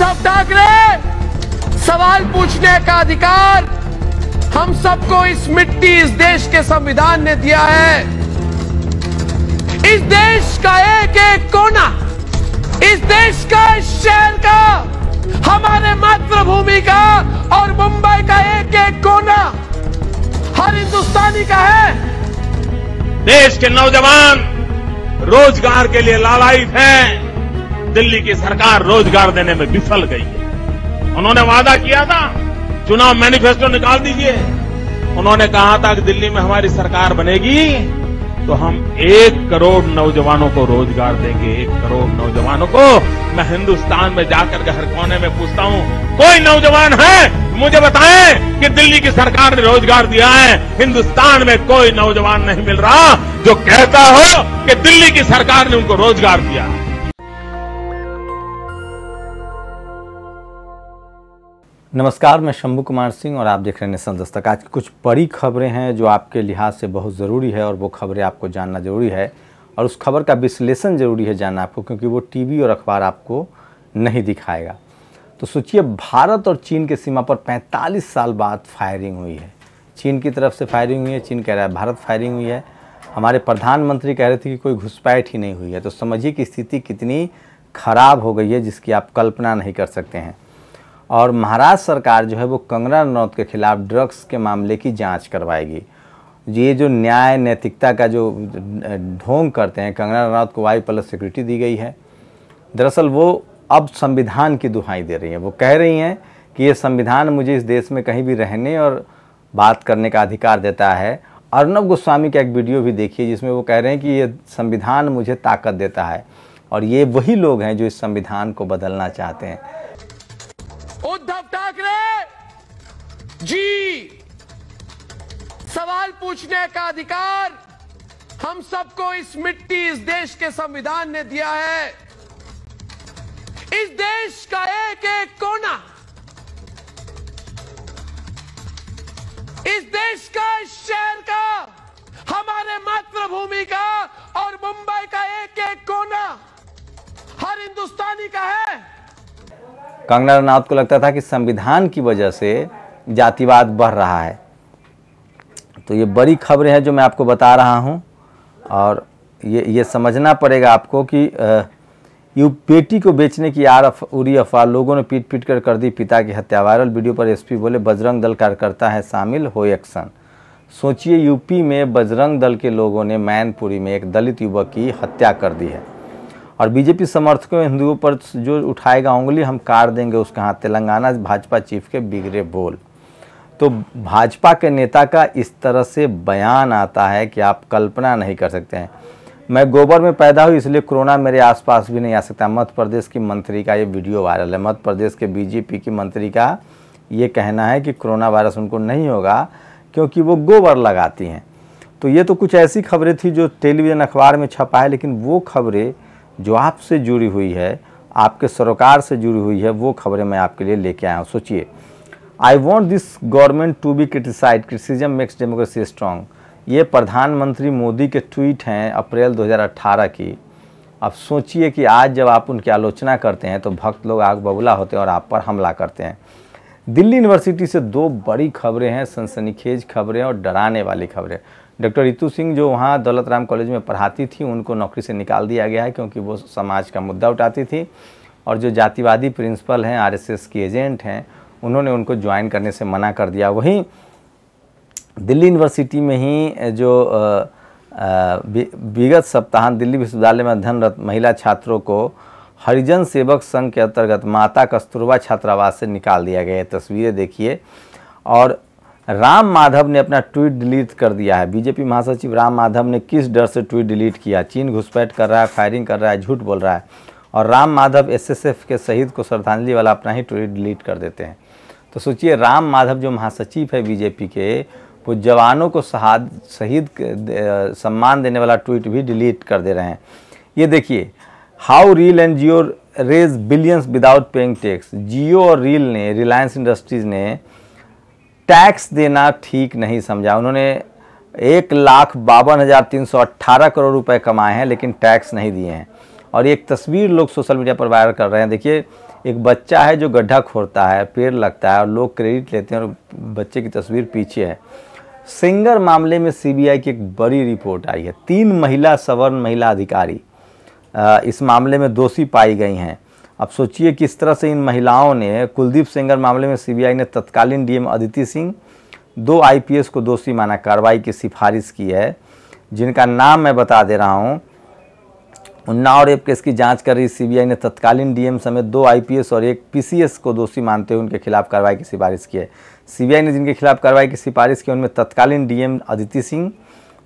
उद्धव ठाकरे सवाल पूछने का अधिकार हम सबको इस मिट्टी इस देश के संविधान ने दिया है इस देश का एक एक कोना इस देश का इस शहर का हमारे मातृभूमि का और मुंबई का एक एक कोना हर हिंदुस्तानी का है देश के नौजवान रोजगार के लिए लालायित हैं दिल्ली की सरकार रोजगार देने में विफल गई है उन्होंने वादा किया था चुनाव मैनिफेस्टो निकाल दीजिए उन्होंने कहा था कि दिल्ली में हमारी सरकार बनेगी तो हम एक करोड़ नौजवानों को रोजगार देंगे एक करोड़ नौजवानों को मैं हिंदुस्तान में जाकर के हर कोने में पूछता हूं कोई नौजवान है मुझे बताएं कि दिल्ली की सरकार ने रोजगार दिया है हिंदुस्तान में कोई नौजवान नहीं मिल रहा जो कहता हो कि दिल्ली की सरकार ने उनको रोजगार दिया है नमस्कार मैं शंभू कुमार सिंह और आप देख रहे हैं नेशनल दस्तक आज की कुछ बड़ी खबरें हैं जो आपके लिहाज से बहुत ज़रूरी है और वो खबरें आपको जानना ज़रूरी है और उस खबर का विश्लेषण ज़रूरी है जानना आपको क्योंकि वो टीवी और अखबार आपको नहीं दिखाएगा तो सोचिए भारत और चीन के सीमा पर 45 साल बाद फायरिंग हुई है चीन की तरफ से फायरिंग हुई है चीन कह रहा है भारत फायरिंग हुई है हमारे प्रधानमंत्री कह रहे थे कि कोई घुसपैठ ही नहीं हुई है तो समझिए कि स्थिति कितनी खराब हो गई है जिसकी आप कल्पना नहीं कर सकते हैं और महाराष्ट्र सरकार जो है वो कंगना रनौत के खिलाफ ड्रग्स के मामले की जांच करवाएगी ये जो न्याय नैतिकता का जो ढोंग करते हैं कंगना रनौत को वाई प्लस सिक्योरिटी दी गई है दरअसल वो अब संविधान की दुहाई दे रही हैं वो कह रही हैं कि ये संविधान मुझे इस देश में कहीं भी रहने और बात करने का अधिकार देता है अर्नब गोस्वामी का एक वीडियो भी देखिए जिसमें वो कह रहे हैं कि ये संविधान मुझे ताकत देता है और ये वही लोग हैं जो इस संविधान को बदलना चाहते हैं जी सवाल पूछने का अधिकार हम सबको इस मिट्टी इस देश के संविधान ने दिया है इस देश का एक एक कोना इस देश का इस शहर का हमारे मातृभूमि का और मुंबई का एक एक कोना हर हिंदुस्तानी का है कंगना रनौत को लगता था कि संविधान की वजह से जातिवाद बढ़ रहा है तो ये बड़ी खबरें हैं जो मैं आपको बता रहा हूँ और ये ये समझना पड़ेगा आपको कि यू बेटी को बेचने की आर अफ, उरी अफवाह लोगों ने पीट पीट कर कर दी पिता की हत्या वायरल वीडियो पर एसपी बोले बजरंग दल कार्यकर्ता है शामिल हो एक्शन सोचिए यूपी में बजरंग दल के लोगों ने मैनपुरी में एक दलित युवक की हत्या कर दी है और बीजेपी समर्थकों हिंदुओं पर जो उठाएगा उंगली हम काट देंगे उसके हाथ तेलंगाना भाजपा चीफ के बिगड़े बोल तो भाजपा के नेता का इस तरह से बयान आता है कि आप कल्पना नहीं कर सकते हैं मैं गोबर में पैदा हुई इसलिए कोरोना मेरे आसपास भी नहीं आ सकता मध्य प्रदेश की मंत्री का ये वीडियो वायरल है मध्य प्रदेश के बीजेपी की मंत्री का ये कहना है कि कोरोना वायरस उनको नहीं होगा क्योंकि वो गोबर लगाती हैं तो ये तो कुछ ऐसी खबरें थी जो टेलीविज़न अखबार में छपा है लेकिन वो खबरें जो आपसे जुड़ी हुई है आपके सरोकार से जुड़ी हुई है वो खबरें मैं आपके लिए लेके आया हूँ सोचिए I want this government to be criticised criticism makes democracy strong ये प्रधानमंत्री मोदी के ट्वीट हैं अप्रैल 2018 की अब सोचिए कि आज जब आप उनकी आलोचना करते हैं तो भक्त लोग आग बबूला होते हैं और आप पर हमला करते हैं दिल्ली यूनिवर्सिटी से दो बड़ी खबरें हैं सनसनीखेज खबरें और डराने वाली खबरें डॉक्टर रितु सिंह जो वहाँ दौलत राम कॉलेज में पढ़ाती थी उनको नौकरी से निकाल दिया गया है क्योंकि वो समाज का मुद्दा उठाती थी और जो जातिवादी प्रिंसिपल हैं आरएसएस की एजेंट हैं उन्होंने उनको ज्वाइन करने से मना कर दिया वहीं दिल्ली यूनिवर्सिटी में ही जो विगत सप्ताह दिल्ली विश्वविद्यालय में अध्ययनरत महिला छात्रों को हरिजन सेवक संघ के अंतर्गत माता कस्तूरबा छात्रावास से निकाल दिया गया है तस्वीरें देखिए और राम माधव ने अपना ट्वीट डिलीट कर दिया है बीजेपी महासचिव राम माधव ने किस डर से ट्वीट डिलीट किया चीन घुसपैठ कर रहा है फायरिंग कर रहा है झूठ बोल रहा है और राम माधव एसएसएफ के शहीद को श्रद्धांजलि वाला अपना ही ट्वीट डिलीट कर देते हैं तो सोचिए राम माधव जो महासचिव है बीजेपी के वो जवानों को शहाद शहीद सम्मान देने वाला ट्वीट भी डिलीट कर दे रहे हैं ये देखिए हाउ रील and Jio raise billions without paying tax Jio और रील ने रिलायंस इंडस्ट्रीज़ ने टैक्स देना ठीक नहीं समझा उन्होंने एक लाख बावन हज़ार तीन सौ अट्ठारह करोड़ रुपए कमाए हैं लेकिन टैक्स नहीं दिए हैं और एक तस्वीर लोग सोशल मीडिया पर वायरल कर रहे हैं देखिए एक बच्चा है जो गड्ढा खोदता है पेड़ लगता है और लोग क्रेडिट लेते हैं और बच्चे की तस्वीर पीछे है सिंगर मामले में सीबीआई की एक बड़ी रिपोर्ट आई है तीन महिला सवर्ण महिला अधिकारी इस मामले में दोषी पाई गई हैं अब सोचिए किस तरह से इन महिलाओं ने कुलदीप सिंगर मामले में सीबीआई ने तत्कालीन डीएम अदिति सिंह दो आईपीएस को दोषी माना कार्रवाई की सिफारिश की है जिनका नाम मैं बता दे रहा हूँ उन्नाव रेप केस की जांच कर रही सीबीआई ने तत्कालीन डीएम समेत दो आईपीएस और एक पीसीएस को दोषी मानते हुए उनके खिलाफ कार्रवाई की सिफारिश की है सीबीआई ने जिनके खिलाफ कार्रवाई की सिफारिश की उनमें तत्कालीन डीएम अदिति सिंह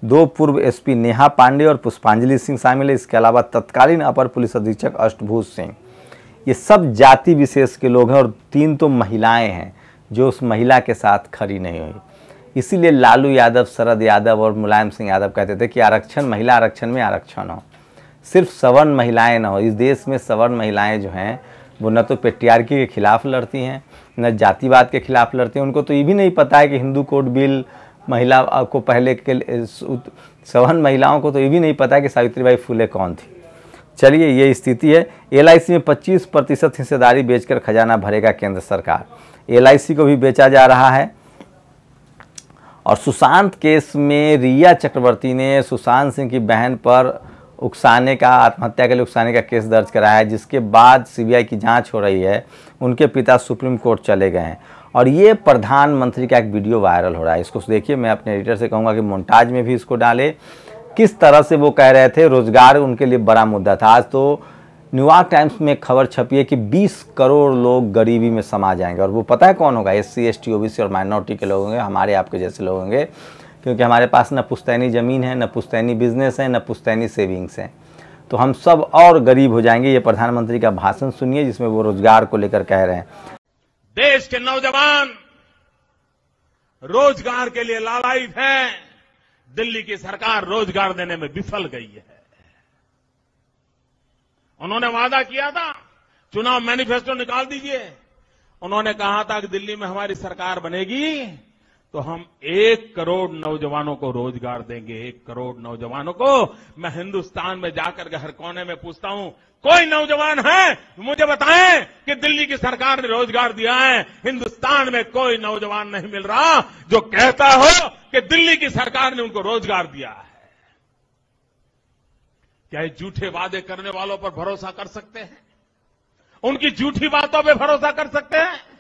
दो पूर्व एसपी नेहा पांडे और पुष्पांजलि सिंह शामिल है इसके अलावा तत्कालीन अपर पुलिस अधीक्षक अष्टभूष सिंह ये सब जाति विशेष के लोग हैं और तीन तो महिलाएँ हैं जो उस महिला के साथ खड़ी नहीं हुई इसीलिए लालू यादव शरद यादव और मुलायम सिंह यादव कहते थे कि आरक्षण महिला आरक्षण में आरक्षण हो सिर्फ सवर्ण महिलाएं ना हो इस देश में सवर्ण महिलाएं जो हैं वो न तो पेट्रियार्की के खिलाफ लड़ती हैं न जातिवाद के खिलाफ लड़ती हैं उनको तो ये भी नहीं पता है कि हिंदू कोड बिल महिला को पहले के सवर्ण महिलाओं को तो ये भी नहीं पता है कि सावित्रीबाई फूले कौन थी चलिए ये स्थिति है एल में पच्चीस प्रतिशत हिस्सेदारी बेचकर खजाना भरेगा केंद्र सरकार एल को भी बेचा जा रहा है और सुशांत केस में रिया चक्रवर्ती ने सुशांत सिंह की बहन पर उकसाने का आत्महत्या के लिए उकसाने का केस दर्ज कराया है जिसके बाद सीबीआई की जांच हो रही है उनके पिता सुप्रीम कोर्ट चले गए हैं और ये प्रधानमंत्री का एक वीडियो वायरल हो रहा है इसको देखिए मैं अपने एडिटर से कहूँगा कि मोन्टाज में भी इसको डालें किस तरह से वो कह रहे थे रोज़गार उनके लिए बड़ा मुद्दा था आज तो न्यूयॉर्क टाइम्स में खबर छपी है कि 20 करोड़ लोग गरीबी में समा जाएंगे और वो पता है कौन होगा S C S T O B C और माइनॉरिटी के लोग होंगे हमारे आपके जैसे लोग होंगे क्योंकि हमारे पास न पुस्तैनी ज़मीन है न पुस्तैनी बिजनेस है न पुस्तैनी सेविंग्स हैं तो हम सब और गरीब हो जाएंगे ये प्रधानमंत्री का भाषण सुनिए जिसमें वो रोजगार को लेकर कह रहे हैं देश के नौजवान रोजगार के लिए लालायित हैं दिल्ली की सरकार रोजगार देने में विफल गई है उन्होंने वादा किया था चुनाव मैनिफेस्टो निकाल दीजिए उन्होंने कहा था कि दिल्ली में हमारी सरकार बनेगी तो हम एक करोड़ नौजवानों को रोजगार देंगे एक करोड़ नौजवानों को मैं हिंदुस्तान में जाकर के हर कोने में पूछता हूं कोई नौजवान है मुझे बताएं कि दिल्ली की सरकार ने रोजगार दिया है हिंदुस्तान में कोई नौजवान नहीं मिल रहा जो कहता हो कि दिल्ली की सरकार ने उनको रोजगार दिया है क्या झूठे वादे करने वालों पर भरोसा कर सकते हैं उनकी झूठी बातों पर भरोसा कर सकते हैं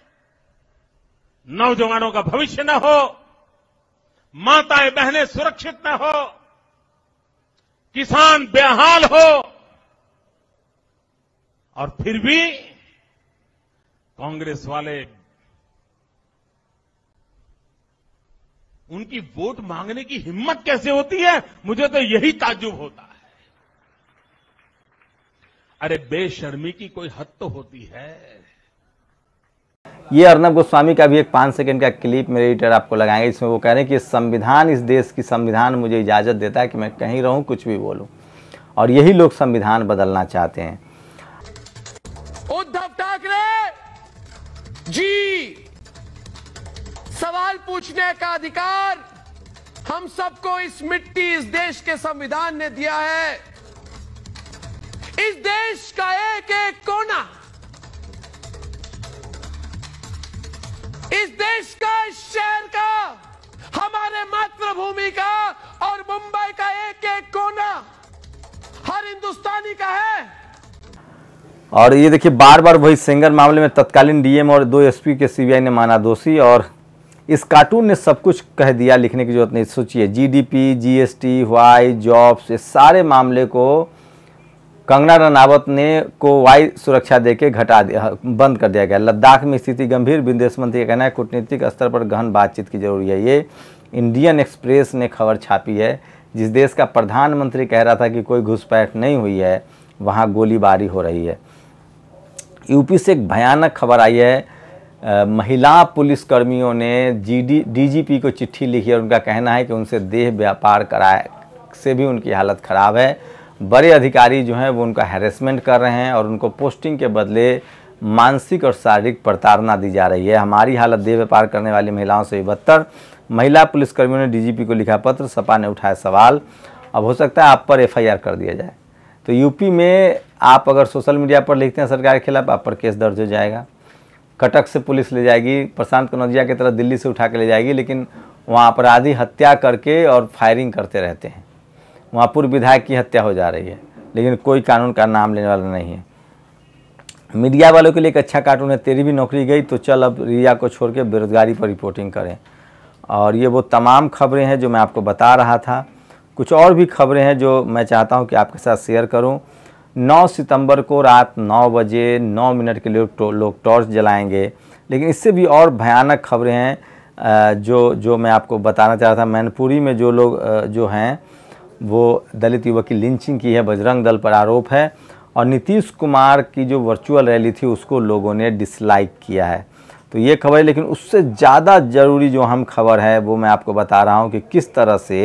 नौजवानों का भविष्य न हो माताएं बहनें सुरक्षित न हो किसान बेहाल हो और फिर भी कांग्रेस वाले उनकी वोट मांगने की हिम्मत कैसे होती है मुझे तो यही ताजुब होता है अरे बेशर्मी की कोई हद तो होती है ये अर्नब गोस्वामी का भी एक पाँच सेकंड का क्लिप मेरे एडिटर आपको लगाएंगे इसमें वो कह रहे हैं कि संविधान इस देश की संविधान मुझे इजाज़त देता है कि मैं कहीं रहूं कुछ भी बोलूं और यही लोग संविधान बदलना चाहते हैं उद्धव ठाकरे जी सवाल पूछने का अधिकार हम सबको इस मिट्टी इस देश के संविधान ने दिया है इस देश का एक हिंदुस्तानी का है और ये देखिए बार बार वही सिंगर मामले में तत्कालीन डीएम और दो एसपी के सीबीआई ने माना दोषी और इस कार्टून ने सब कुछ कह दिया लिखने की जरूरत नहीं सोचिए जीडीपी जीएसटी वाई जॉब्स ये सारे मामले को कंगना रनावत ने को वाई सुरक्षा देके घटा दिया बंद कर दिया गया लद्दाख में स्थिति गंभीर विदेश मंत्री का कहना है कूटनीतिक स्तर पर गहन बातचीत की जरूरी है ये इंडियन एक्सप्रेस ने खबर छापी है जिस देश का प्रधानमंत्री कह रहा था कि कोई घुसपैठ नहीं हुई है वहाँ गोलीबारी हो रही है यूपी से एक भयानक खबर आई है आ, महिला पुलिसकर्मियों ने जी डी को चिट्ठी लिखी और उनका कहना है कि उनसे देह व्यापार कराए से भी उनकी हालत ख़राब है बड़े अधिकारी जो हैं वो उनका हैरेसमेंट कर रहे हैं और उनको पोस्टिंग के बदले मानसिक और शारीरिक प्रताड़ना दी जा रही है हमारी हालत देह व्यापार करने वाली महिलाओं से बदतर महिला पुलिसकर्मियों ने डीजीपी को लिखा पत्र सपा ने उठाया सवाल अब हो सकता है आप पर एफआईआर कर दिया जाए तो यूपी में आप अगर सोशल मीडिया पर लिखते हैं सरकार के खिलाफ आप पर केस दर्ज हो जाएगा कटक से पुलिस ले जाएगी प्रशांत कनौजिया की तरह दिल्ली से उठा के ले जाएगी लेकिन वहाँ अपराधी हत्या करके और फायरिंग करते रहते हैं वहाँ पूर्व विधायक की हत्या हो जा रही है लेकिन कोई कानून का नाम लेने वाला नहीं है मीडिया वालों के लिए एक अच्छा कार्टून है तेरी भी नौकरी गई तो चल अब रिया को छोड़ के बेरोजगारी पर रिपोर्टिंग करें और ये वो तमाम खबरें हैं जो मैं आपको बता रहा था कुछ और भी खबरें हैं जो मैं चाहता हूं कि आपके साथ शेयर करूं 9 सितंबर को रात 9 बजे 9 मिनट के लिए तो, लोग टॉर्च जलाएंगे लेकिन इससे भी और भयानक खबरें हैं जो जो मैं आपको बताना चाह रहा था मैनपुरी में जो लोग जो हैं वो दलित युवक की लिंचिंग की है बजरंग दल पर आरोप है और नीतीश कुमार की जो वर्चुअल रैली थी उसको लोगों ने डिसलाइक किया है तो ये खबर है लेकिन उससे ज़्यादा ज़रूरी जो हम खबर है वो मैं आपको बता रहा हूँ कि किस तरह से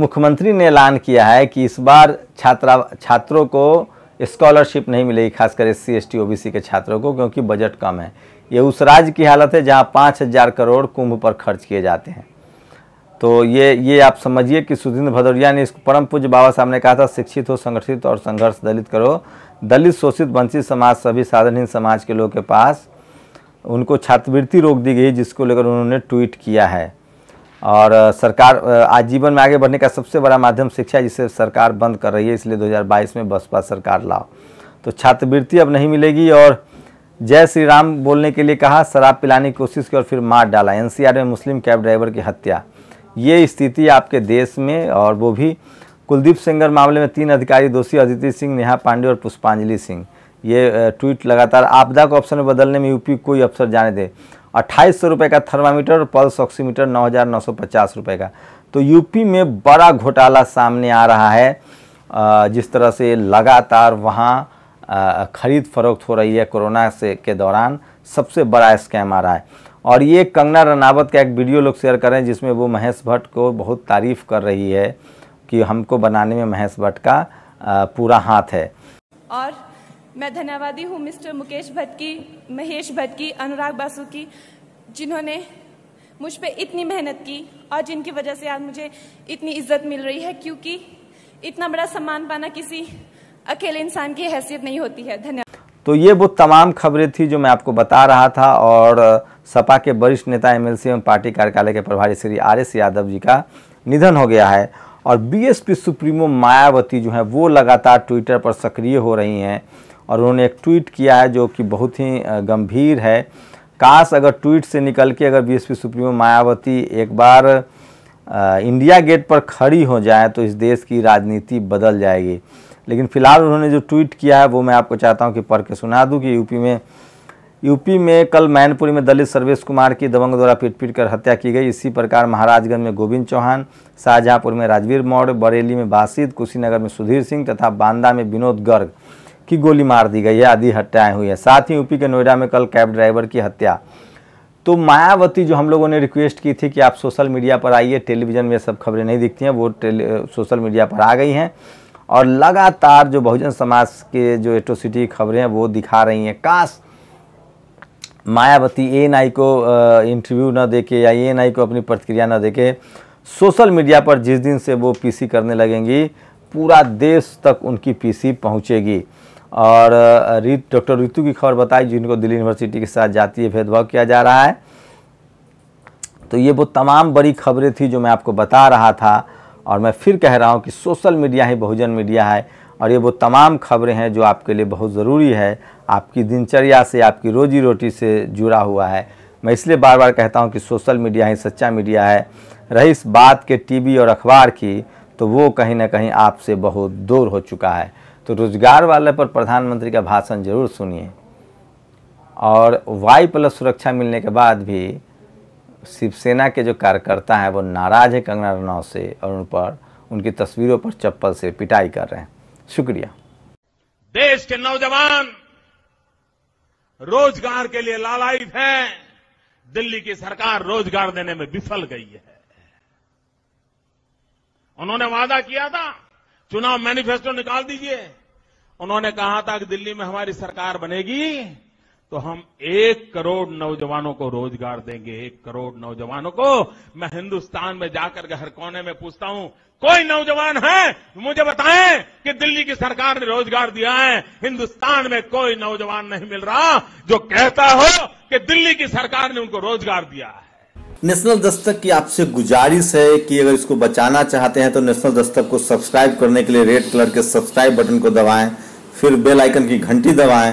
मुख्यमंत्री ने ऐलान किया है कि इस बार छात्रा छात्रों को स्कॉलरशिप नहीं मिलेगी खासकर एस सी एस टी के छात्रों को क्योंकि बजट कम है ये उस राज्य की हालत है जहाँ पाँच हज़ार करोड़ कुंभ पर खर्च किए जाते हैं तो ये ये आप समझिए कि सुधीन्द्र भदौरिया ने इसको परम पूज्य बाबा साहब ने कहा था शिक्षित हो संगठित और संघर्ष दलित करो दलित शोषित वंचित समाज सभी साधनहीन समाज के लोगों के पास उनको छात्रवृत्ति रोक दी गई जिसको लेकर उन्होंने ट्वीट किया है और सरकार आजीवन में आगे बढ़ने का सबसे बड़ा माध्यम शिक्षा जिसे सरकार बंद कर रही है इसलिए 2022 में बसपा सरकार लाओ तो छात्रवृत्ति अब नहीं मिलेगी और जय श्री राम बोलने के लिए कहा शराब पिलाने की कोशिश की और फिर मार डाला एनसीआर में मुस्लिम कैब ड्राइवर की हत्या ये स्थिति आपके देश में और वो भी कुलदीप सेंगर मामले में तीन अधिकारी दोषी अदिति सिंह नेहा पांडे और पुष्पांजलि सिंह ये ट्वीट लगातार आपदा को ऑप्शन में बदलने में यूपी कोई अफसर जाने दे अट्ठाईस सौ रुपये का थर्मामीटर और पल्स ऑक्सीमीटर नौ हज़ार नौ सौ पचास रुपये का तो यूपी में बड़ा घोटाला सामने आ रहा है जिस तरह से लगातार वहाँ ख़रीद फरोख्त हो रही है कोरोना से के दौरान सबसे बड़ा स्कैम आ रहा है और ये कंगना रनावत का एक वीडियो लोग शेयर करें जिसमें वो महेश भट्ट को बहुत तारीफ़ कर रही है कि हमको बनाने में महेश भट्ट का पूरा हाथ है और मैं धन्यवादी हूँ मिस्टर मुकेश भट्ट की महेश भट्ट की अनुराग बासु की जिन्होंने मुझ पर इतनी मेहनत की और जिनकी वजह से आज मुझे इतनी इज्जत मिल रही है क्योंकि इतना बड़ा सम्मान पाना किसी अकेले इंसान की हैसियत नहीं होती है धन्यवाद तो ये वो तमाम खबरें थी जो मैं आपको बता रहा था और सपा के वरिष्ठ नेता एमएलसी एवं पार्टी कार्यकालय के प्रभारी श्री आर एस यादव जी का निधन हो गया है और बीएसपी सुप्रीमो मायावती जो है वो लगातार ट्विटर पर सक्रिय हो रही हैं और उन्होंने एक ट्वीट किया है जो कि बहुत ही गंभीर है काश अगर ट्वीट से निकल के अगर बीएसपी सुप्रीमो मायावती एक बार आ, इंडिया गेट पर खड़ी हो जाए तो इस देश की राजनीति बदल जाएगी लेकिन फिलहाल उन्होंने जो ट्वीट किया है वो मैं आपको चाहता हूँ कि पढ़ के सुना दूँ कि यूपी में यूपी में कल मैनपुरी में दलित सर्वेश कुमार की दबंग द्वारा पीट पीट कर हत्या की गई इसी प्रकार महाराजगंज में गोविंद चौहान शाहजहाँपुर में राजवीर मौर्य बरेली में बासिद कुशीनगर में सुधीर सिंह तथा बांदा में विनोद गर्ग की गोली मार दी गई है आदि हत्याएं हुई है साथ ही यूपी के नोएडा में कल कैब ड्राइवर की हत्या तो मायावती जो हम लोगों ने रिक्वेस्ट की थी कि आप सोशल मीडिया पर आइए टेलीविज़न में सब खबरें नहीं दिखती हैं वो सोशल मीडिया पर आ गई हैं और लगातार जो बहुजन समाज के जो एट्रोसिटी खबरें हैं वो दिखा रही हैं काश मायावती ए आई को इंटरव्यू ना देके या ए आई को अपनी प्रतिक्रिया ना देके सोशल मीडिया पर जिस दिन से वो पीसी करने लगेंगी पूरा देश तक उनकी पीसी पहुंचेगी और रीत डॉक्टर रितु की खबर बताई जिनको दिल्ली यूनिवर्सिटी के साथ जातीय भेदभाव किया जा रहा है तो ये वो तमाम बड़ी खबरें थी जो मैं आपको बता रहा था और मैं फिर कह रहा हूँ कि सोशल मीडिया ही बहुजन मीडिया है और ये वो तमाम खबरें हैं जो आपके लिए बहुत ज़रूरी है आपकी दिनचर्या से आपकी रोजी रोटी से जुड़ा हुआ है मैं इसलिए बार बार कहता हूँ कि सोशल मीडिया ही सच्चा मीडिया है रही इस बात के टीवी और अखबार की तो वो कहीं ना कहीं आपसे बहुत दूर हो चुका है तो रोजगार वाले पर प्रधानमंत्री का भाषण जरूर सुनिए और वाई प्लस सुरक्षा मिलने के बाद भी शिवसेना के जो कार्यकर्ता हैं वो नाराज़ है कंगना रनौत से और उन पर उनकी तस्वीरों पर चप्पल से पिटाई कर रहे हैं शुक्रिया देश के नौजवान रोजगार के लिए लालायित हैं दिल्ली की सरकार रोजगार देने में विफल गई है उन्होंने वादा किया था चुनाव मैनिफेस्टो निकाल दीजिए उन्होंने कहा था कि दिल्ली में हमारी सरकार बनेगी तो हम एक करोड़ नौजवानों को रोजगार देंगे एक करोड़ नौजवानों को मैं हिंदुस्तान में जाकर के हर कोने में पूछता हूं कोई नौजवान है मुझे बताएं कि दिल्ली की सरकार ने रोजगार दिया है हिंदुस्तान में कोई नौजवान नहीं मिल रहा जो कहता हो कि दिल्ली की सरकार ने उनको रोजगार दिया है नेशनल दस्तक की आपसे गुजारिश है कि अगर इसको बचाना चाहते हैं तो नेशनल दस्तक को सब्सक्राइब करने के लिए रेड कलर के सब्सक्राइब बटन को दबाएं फिर बेल आइकन की घंटी दबाएं